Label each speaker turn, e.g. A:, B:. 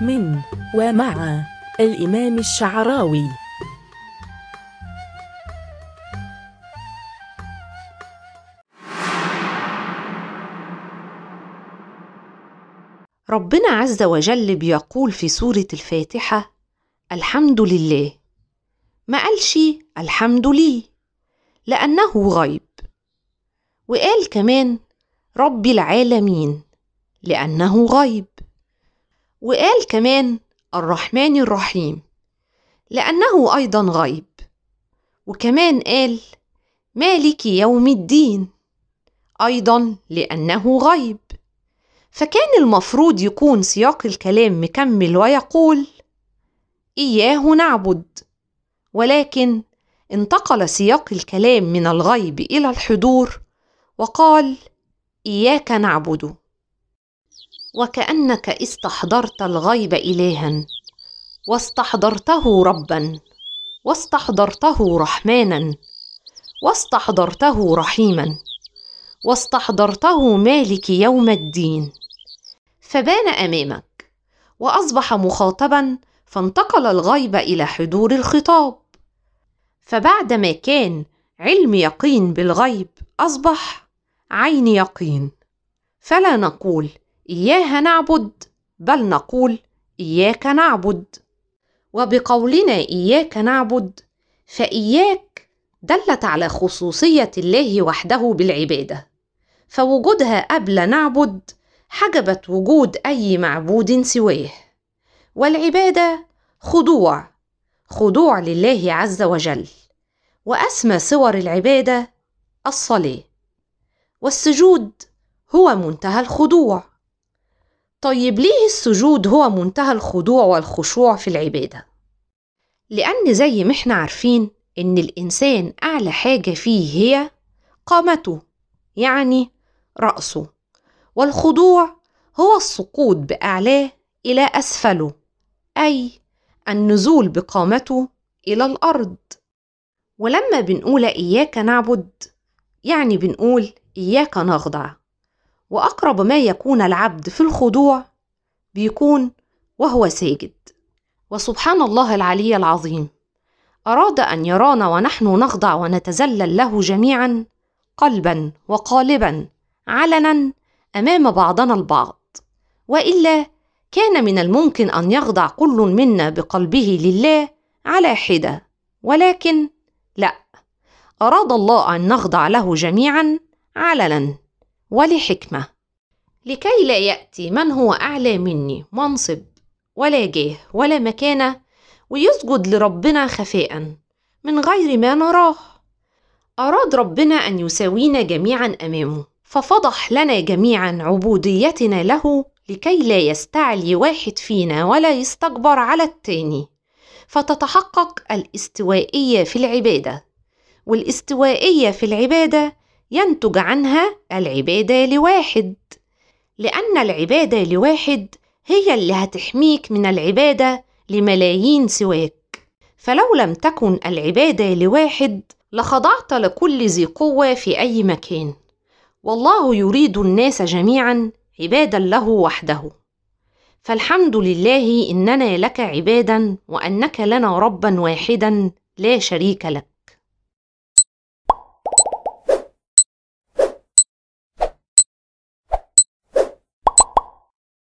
A: من ومع الإمام الشعراوي ربنا عز وجل بيقول في سورة الفاتحة الحمد لله ما قالش الحمد لي لأنه غيب وقال كمان رب العالمين لأنه غيب وقال كمان الرحمن الرحيم لأنه أيضا غيب وكمان قال مالك يوم الدين أيضا لأنه غيب فكان المفروض يكون سياق الكلام مكمل ويقول إياه نعبد ولكن انتقل سياق الكلام من الغيب إلى الحضور وقال إياك نعبد وكانك استحضرت الغيب الها واستحضرته ربا واستحضرته رحمانا واستحضرته رحيما واستحضرته مالك يوم الدين فبان امامك واصبح مخاطبا فانتقل الغيب الى حضور الخطاب فبعدما كان علم يقين بالغيب اصبح عين يقين فلا نقول إياها نعبد بل نقول إياك نعبد وبقولنا إياك نعبد فإياك دلت على خصوصية الله وحده بالعبادة فوجودها قبل نعبد حجبت وجود أي معبود سواه والعبادة خضوع خضوع لله عز وجل وأسمى صور العبادة الصلاة والسجود هو منتهى الخضوع طيب ليه السجود هو منتهى الخضوع والخشوع في العبادة؟ لأن زي ما احنا عارفين إن الإنسان أعلى حاجة فيه هي قامته يعني رأسه والخضوع هو السقوط بأعلاه إلى أسفله أي النزول بقامته إلى الأرض ولما بنقول إياك نعبد يعني بنقول إياك نخضع وأقرب ما يكون العبد في الخضوع بيكون وهو ساجد وسبحان الله العلي العظيم أراد أن يرانا ونحن نخضع ونتذلل له جميعا قلبا وقالبا علنا أمام بعضنا البعض وإلا كان من الممكن أن يخضع كل منا بقلبه لله على حدة ولكن لا أراد الله أن نخضع له جميعا علنا ولحكمة لكي لا يأتي من هو أعلى مني منصب ولا جاه ولا مكانة ويسجد لربنا خفاء من غير ما نراه أراد ربنا أن يساوينا جميعا أمامه ففضح لنا جميعا عبوديتنا له لكي لا يستعلي واحد فينا ولا يستكبر على التاني فتتحقق الاستوائية في العبادة والاستوائية في العبادة ينتج عنها العبادة لواحد لأن العبادة لواحد هي اللي هتحميك من العبادة لملايين سواك فلو لم تكن العبادة لواحد لخضعت لكل ذي قوة في أي مكان والله يريد الناس جميعا عبادا له وحده فالحمد لله إننا لك عبادا وأنك لنا ربا واحدا لا شريك لك